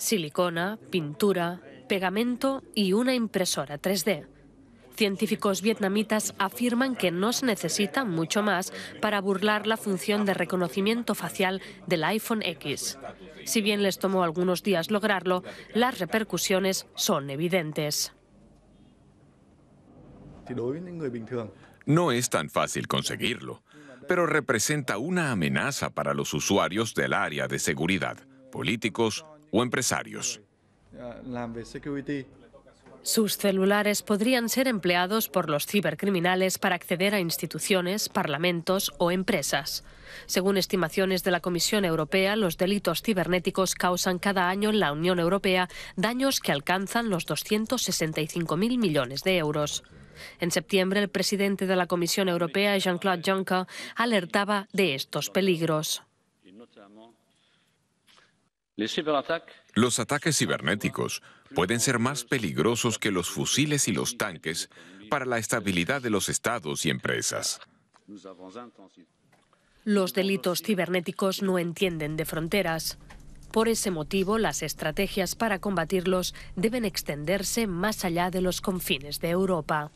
silicona, pintura, pegamento y una impresora 3D. Científicos vietnamitas afirman que no se necesita mucho más para burlar la función de reconocimiento facial del iPhone X. Si bien les tomó algunos días lograrlo, las repercusiones son evidentes. No es tan fácil conseguirlo, pero representa una amenaza para los usuarios del área de seguridad, políticos o empresarios. Sus celulares podrían ser empleados por los cibercriminales para acceder a instituciones, parlamentos o empresas. Según estimaciones de la Comisión Europea, los delitos cibernéticos causan cada año en la Unión Europea daños que alcanzan los 265.000 millones de euros. En septiembre, el presidente de la Comisión Europea, Jean-Claude Juncker, alertaba de estos peligros. Los ataques cibernéticos pueden ser más peligrosos que los fusiles y los tanques para la estabilidad de los estados y empresas. Los delitos cibernéticos no entienden de fronteras. Por ese motivo, las estrategias para combatirlos deben extenderse más allá de los confines de Europa.